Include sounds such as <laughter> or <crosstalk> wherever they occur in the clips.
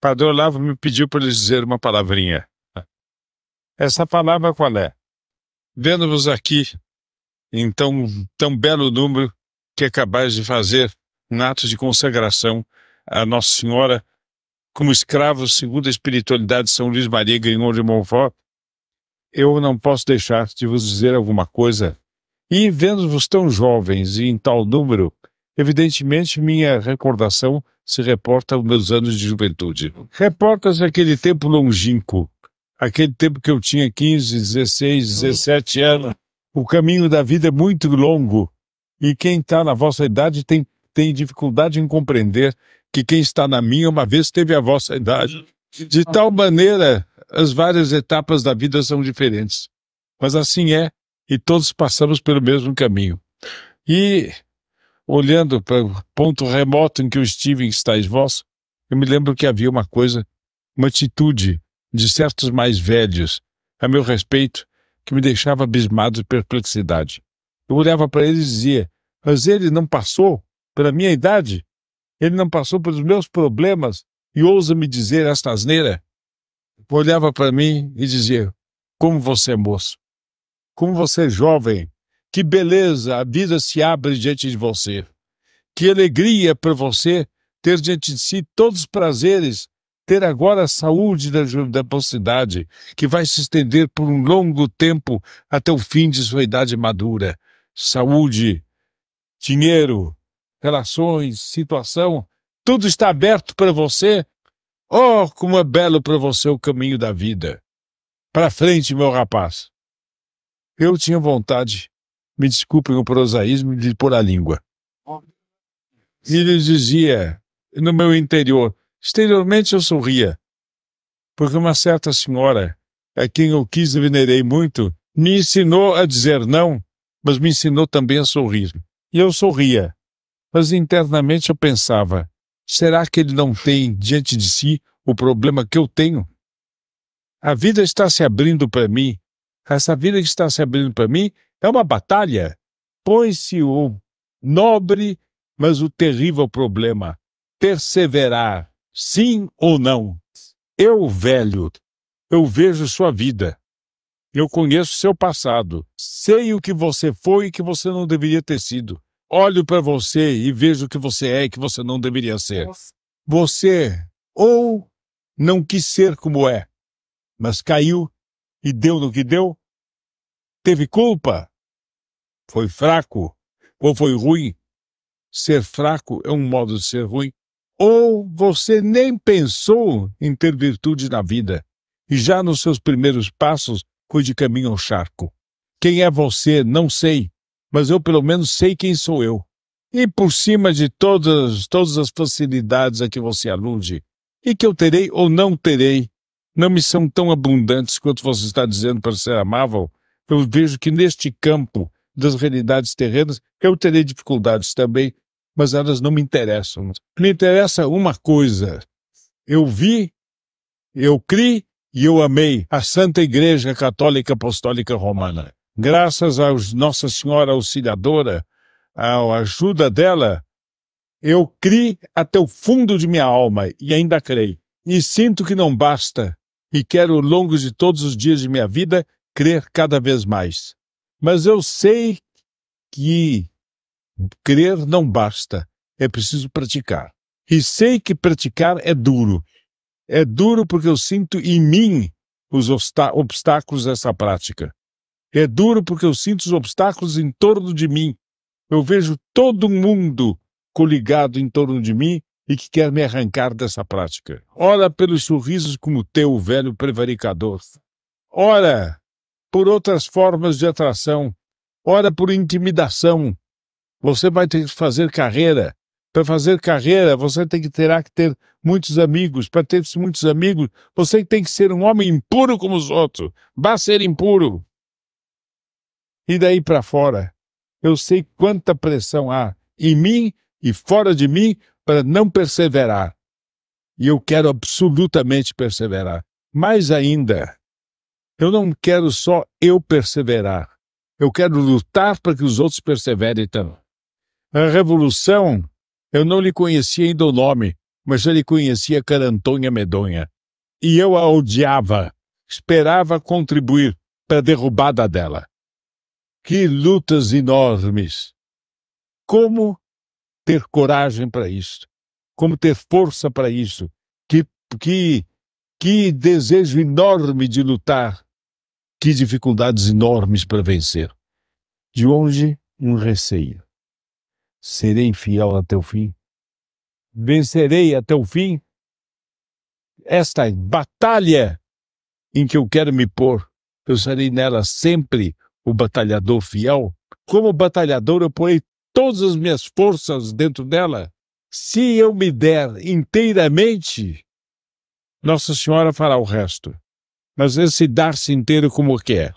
padre Olavo me pediu para lhes dizer uma palavrinha. Essa palavra qual é? Vendo-vos aqui em tão, tão belo número que acabais é de fazer um ato de consagração a Nossa Senhora como escravos segundo a espiritualidade de São Luís Maria Grignon de Montfort, eu não posso deixar de vos dizer alguma coisa. E vendo-vos tão jovens e em tal número, Evidentemente, minha recordação se reporta aos meus anos de juventude. Reporta-se aquele tempo longínquo, aquele tempo que eu tinha 15, 16, 17 anos. O caminho da vida é muito longo e quem está na vossa idade tem, tem dificuldade em compreender que quem está na minha uma vez teve a vossa idade. De tal maneira, as várias etapas da vida são diferentes. Mas assim é, e todos passamos pelo mesmo caminho. E olhando para o ponto remoto em que eu estive em estáis vós, eu me lembro que havia uma coisa, uma atitude de certos mais velhos, a meu respeito, que me deixava abismado de perplexidade. Eu olhava para eles e dizia, mas ele não passou pela minha idade? Ele não passou pelos meus problemas e ousa me dizer esta asneira? Olhava para mim e dizia, como você é moço, como você é jovem, que beleza a vida se abre diante de você. Que alegria para você ter diante de si todos os prazeres, ter agora a saúde da, mocidade, que vai se estender por um longo tempo até o fim de sua idade madura. Saúde, dinheiro, relações, situação, tudo está aberto para você. Oh, como é belo para você o caminho da vida! Para frente, meu rapaz! Eu tinha vontade me desculpem o prosaísmo de pôr a língua. E ele dizia, no meu interior, exteriormente eu sorria, porque uma certa senhora, a quem eu quis e venerei muito, me ensinou a dizer não, mas me ensinou também a sorrir. E eu sorria, mas internamente eu pensava, será que ele não tem diante de si o problema que eu tenho? A vida está se abrindo para mim essa vida que está se abrindo para mim é uma batalha. Põe-se o nobre, mas o terrível problema: perseverar, sim ou não. Eu, velho, eu vejo sua vida. Eu conheço seu passado. Sei o que você foi e que você não deveria ter sido. Olho para você e vejo o que você é e que você não deveria ser. Você ou não quis ser como é, mas caiu e deu no que deu, Teve culpa? Foi fraco? Ou foi ruim? Ser fraco é um modo de ser ruim. Ou você nem pensou em ter virtude na vida e já nos seus primeiros passos foi de caminho ao charco. Quem é você? Não sei, mas eu pelo menos sei quem sou eu. E por cima de todas, todas as facilidades a que você alude, e que eu terei ou não terei, não me são tão abundantes quanto você está dizendo para ser amável, eu vejo que neste campo das realidades terrenas, eu terei dificuldades também, mas elas não me interessam. Me interessa uma coisa. Eu vi, eu criei e eu amei a Santa Igreja Católica Apostólica Romana. Graças a Nossa Senhora Auxiliadora, à ajuda dela, eu criei até o fundo de minha alma e ainda creio. E sinto que não basta. E quero, ao longo de todos os dias de minha vida, crer cada vez mais. Mas eu sei que crer não basta, é preciso praticar. E sei que praticar é duro. É duro porque eu sinto em mim os obstáculos dessa prática. É duro porque eu sinto os obstáculos em torno de mim. Eu vejo todo mundo coligado em torno de mim e que quer me arrancar dessa prática. Ora pelos sorrisos como teu, velho prevaricador. Ora por outras formas de atração, ora por intimidação. Você vai ter que fazer carreira. Para fazer carreira, você tem que terá que ter muitos amigos. Para ter muitos amigos, você tem que ser um homem impuro como os outros. Vá ser impuro. E daí para fora, eu sei quanta pressão há em mim e fora de mim para não perseverar. E eu quero absolutamente perseverar. Mais ainda, eu não quero só eu perseverar. Eu quero lutar para que os outros perseverem também. A revolução, eu não lhe conhecia ainda o nome, mas já lhe conhecia Carantonha Medonha. E eu a odiava, esperava contribuir para a derrubada dela. Que lutas enormes! Como ter coragem para isso? Como ter força para isso? Que, que, que desejo enorme de lutar que dificuldades enormes para vencer. De onde um receio. Serei fiel até o fim? Vencerei até o fim? Esta batalha em que eu quero me pôr, eu serei nela sempre o batalhador fiel. Como batalhador, eu porei todas as minhas forças dentro dela. Se eu me der inteiramente, Nossa Senhora fará o resto mas esse dar-se inteiro como que é.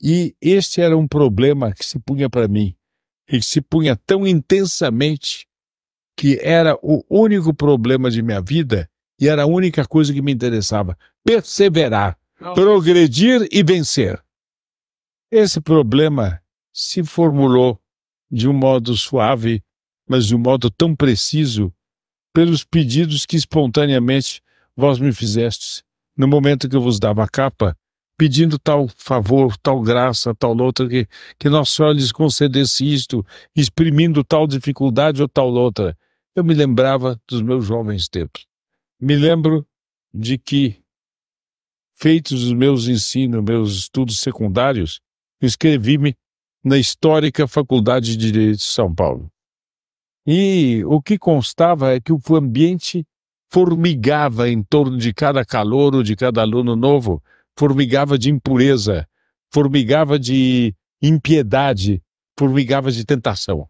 E este era um problema que se punha para mim, e que se punha tão intensamente que era o único problema de minha vida e era a única coisa que me interessava: perseverar, Não. progredir e vencer. Esse problema se formulou de um modo suave, mas de um modo tão preciso, pelos pedidos que espontaneamente vós me fizestes no momento que eu vos dava a capa, pedindo tal favor, tal graça, tal outra, que, que Nossa Senhora lhes concedesse isto, exprimindo tal dificuldade ou tal outra. Eu me lembrava dos meus jovens tempos. Me lembro de que, feitos os meus ensinos, meus estudos secundários, inscrevi-me na histórica Faculdade de Direito de São Paulo. E o que constava é que o ambiente formigava em torno de cada calouro, de cada aluno novo, formigava de impureza, formigava de impiedade, formigava de tentação.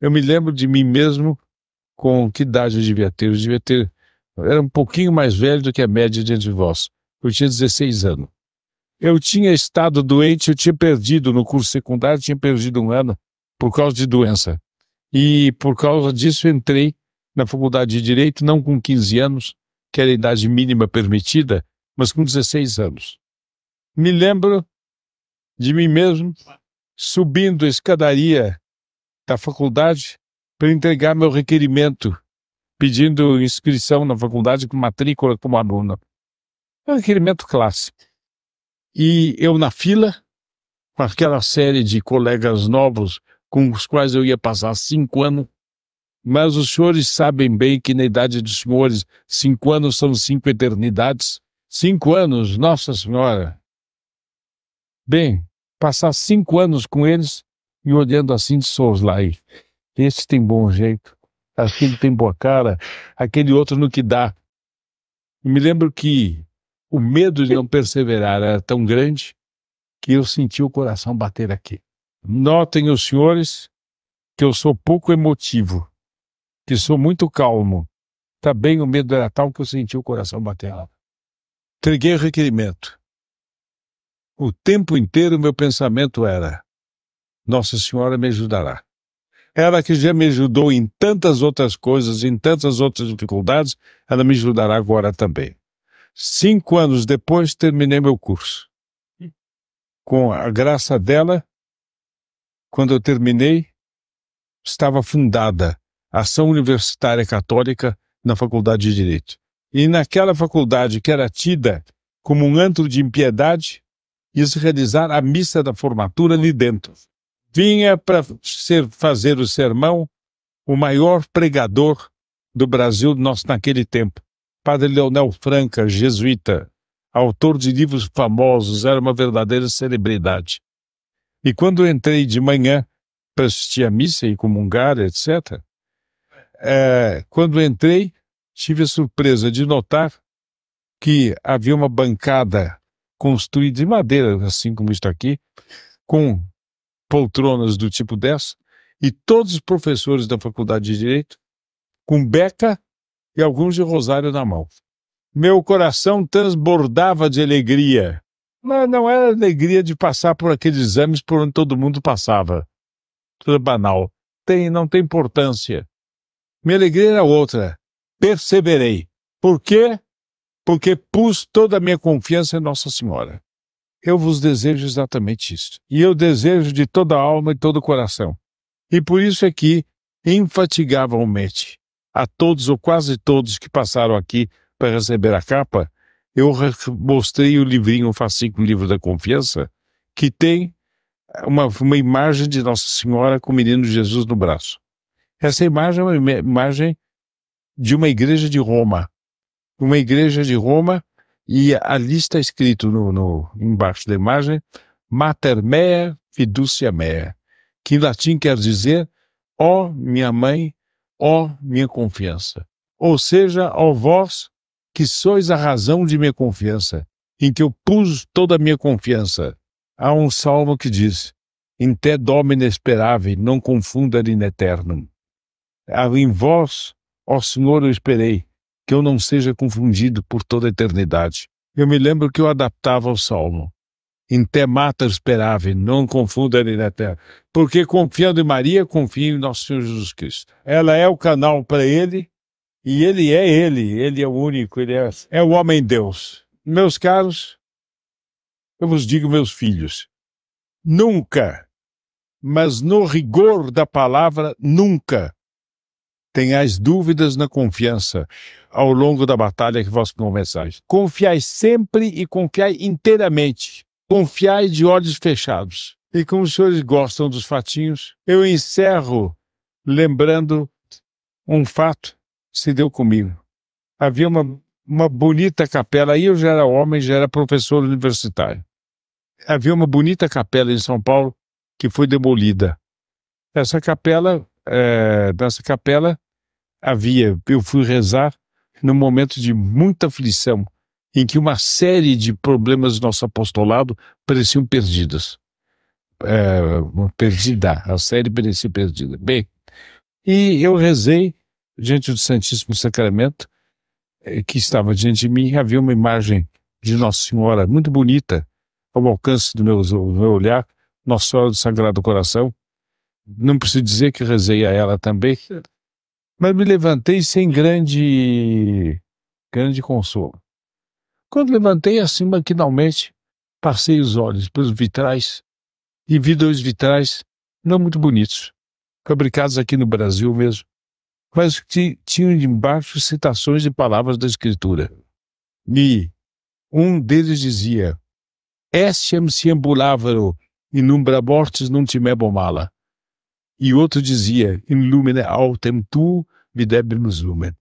Eu me lembro de mim mesmo com que idade eu devia ter? Eu devia ter. Eu era um pouquinho mais velho do que a média de entre vós. Eu tinha 16 anos. Eu tinha estado doente, eu tinha perdido no curso secundário, tinha perdido um ano por causa de doença. E por causa disso entrei na faculdade de Direito, não com 15 anos, que era a idade mínima permitida, mas com 16 anos. Me lembro de mim mesmo subindo a escadaria da faculdade para entregar meu requerimento, pedindo inscrição na faculdade com matrícula como aluna. É um requerimento clássico. E eu na fila, com aquela série de colegas novos com os quais eu ia passar cinco anos, mas os senhores sabem bem que na idade dos senhores, cinco anos são cinco eternidades. Cinco anos, Nossa Senhora! Bem, passar cinco anos com eles e olhando assim de lá. Esse tem bom jeito, aquele tem boa cara, aquele outro no que dá. Eu me lembro que o medo de não perseverar era tão grande que eu senti o coração bater aqui. Notem os senhores que eu sou pouco emotivo que sou muito calmo. Também tá o medo era tal que eu senti o coração bater. Entreguei o requerimento. O tempo inteiro meu pensamento era: Nossa Senhora me ajudará. Ela que já me ajudou em tantas outras coisas, em tantas outras dificuldades, ela me ajudará agora também. Cinco anos depois, terminei meu curso. Com a graça dela, quando eu terminei, estava fundada Ação Universitária Católica na Faculdade de Direito. E naquela faculdade que era tida como um antro de impiedade, quis realizar a missa da formatura ali dentro. Vinha para fazer o sermão o maior pregador do Brasil nosso naquele tempo, Padre Leonel Franca, jesuíta, autor de livros famosos, era uma verdadeira celebridade. E quando entrei de manhã para assistir à missa e comungar, etc., é, quando entrei, tive a surpresa de notar que havia uma bancada construída de madeira, assim como está aqui, com poltronas do tipo dessa, e todos os professores da Faculdade de Direito com beca e alguns de rosário na mão. Meu coração transbordava de alegria. Mas não era alegria de passar por aqueles exames por onde todo mundo passava. Tudo banal. Tem, não tem importância. Me alegria era outra. perceberei. Por quê? Porque pus toda a minha confiança em Nossa Senhora. Eu vos desejo exatamente isso. E eu desejo de toda a alma e todo o coração. E por isso é que, infatigavelmente, a todos ou quase todos que passaram aqui para receber a capa, eu mostrei o livrinho, o fascículo Livro da Confiança, que tem uma, uma imagem de Nossa Senhora com o menino Jesus no braço. Essa imagem é uma imagem de uma igreja de Roma. Uma igreja de Roma, e ali está escrito no, no embaixo da imagem, Mater mea fiducia mea, que em latim quer dizer, ó oh, minha mãe, ó oh, minha confiança. Ou seja, ó oh, vós que sois a razão de minha confiança, em que eu pus toda a minha confiança. Há um salmo que diz, In te domine esperave, non confundere in eternum em vós, ó Senhor, eu esperei, que eu não seja confundido por toda a eternidade. Eu me lembro que eu adaptava ao Salmo. Em te mater esperave, não confunda ele na terra. Porque confiando em Maria, confio em nosso Senhor Jesus Cristo. Ela é o canal para ele, e ele é ele, ele é o único, ele é, é o homem-deus. Meus caros, eu vos digo, meus filhos, nunca, mas no rigor da palavra, nunca tenhais dúvidas na confiança ao longo da batalha que vós conversais. Confiai sempre e confiai inteiramente. Confiai de olhos fechados. E como os senhores gostam dos fatinhos, eu encerro lembrando um fato que se deu comigo. Havia uma, uma bonita capela, aí eu já era homem, já era professor universitário. Havia uma bonita capela em São Paulo que foi demolida. Essa capela, é, dessa capela, havia, eu fui rezar num momento de muita aflição, em que uma série de problemas do nosso apostolado pareciam perdidos, É, perdida, a série parecia perdida. Bem, e eu rezei diante do Santíssimo Sacramento, eh, que estava diante de mim, havia uma imagem de Nossa Senhora muito bonita, ao alcance do meu, do meu olhar, Nossa Senhora do Sagrado Coração. Não preciso dizer que rezei a ela também, mas me levantei sem grande, grande consolo. Quando levantei assim maquinalmente, passei os olhos pelos vitrais e vi dois vitrais não muito bonitos, fabricados aqui no Brasil mesmo, mas que tinham embaixo citações de palavras da Escritura. E um deles dizia: Estiam é se ambulávaro, inumbra mortes num timé bomala. E outro dizia: In lumine autem tu videbimus lumen.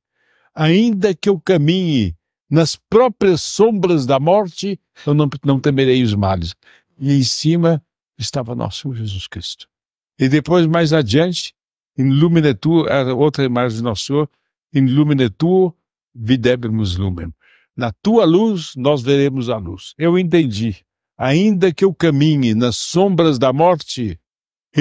Ainda que eu caminhe nas próprias sombras da morte, eu não, não temerei os males. E em cima estava nosso Jesus Cristo. E depois, mais adiante, in lumine tu, outra imagem de nosso Senhor, in lumine tu videbimus lumen. Na tua luz nós veremos a luz. Eu entendi. Ainda que eu caminhe nas sombras da morte,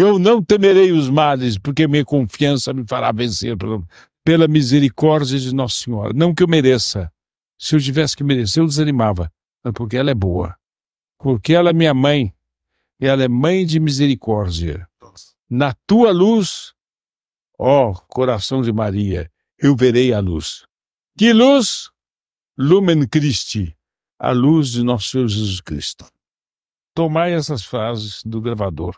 eu não temerei os males, porque minha confiança me fará vencer pela, pela misericórdia de Nossa Senhora. Não que eu mereça. Se eu tivesse que merecer, eu desanimava. Mas porque ela é boa. Porque ela é minha mãe. Ela é mãe de misericórdia. Na tua luz, ó coração de Maria, eu verei a luz. Que luz? Lumen Christi, a luz de nosso Senhor Jesus Cristo. Tomai essas frases do gravador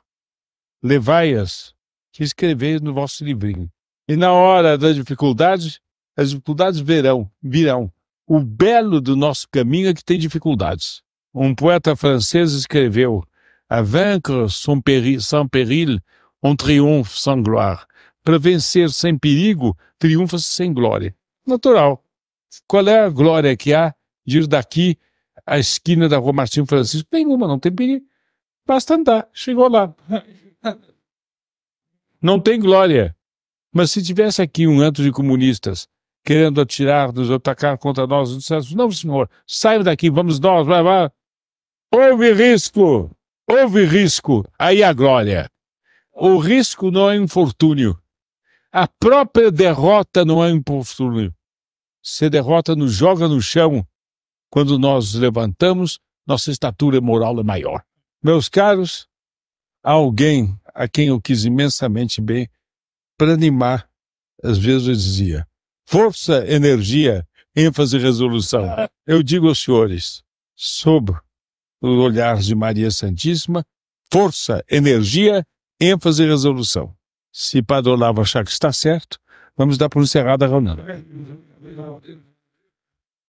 levai-as, que escreveis no vosso livrinho. E na hora das dificuldades, as dificuldades verão, virão. O belo do nosso caminho é que tem dificuldades. Um poeta francês escreveu: A vaincre sans péril, sans péril on triomphe sans gloire. Para vencer sem perigo, triunfa-se sem glória. Natural. Qual é a glória que há de ir daqui à esquina da Rua Martim Francisco? Nenhuma, não tem perigo. Basta andar. Chegou lá. <laughs> Não tem glória. Mas se tivesse aqui um anto de comunistas querendo atirar-nos, atacar contra nós, dissesse, não, senhor, saia daqui, vamos nós, vai, vai. Houve risco, houve risco, aí a glória. O risco não é infortúnio. A própria derrota não é infortúnio. Se derrota nos joga no chão, quando nós nos levantamos, nossa estatura moral é maior. Meus caros, alguém a quem eu quis imensamente bem, para animar. Às vezes eu dizia: força, energia, ênfase e resolução. Eu digo aos senhores, sob o olhar de Maria Santíssima, força, energia, ênfase e resolução. Se Padre Olavo achar que está certo, vamos dar por encerrada a reunião.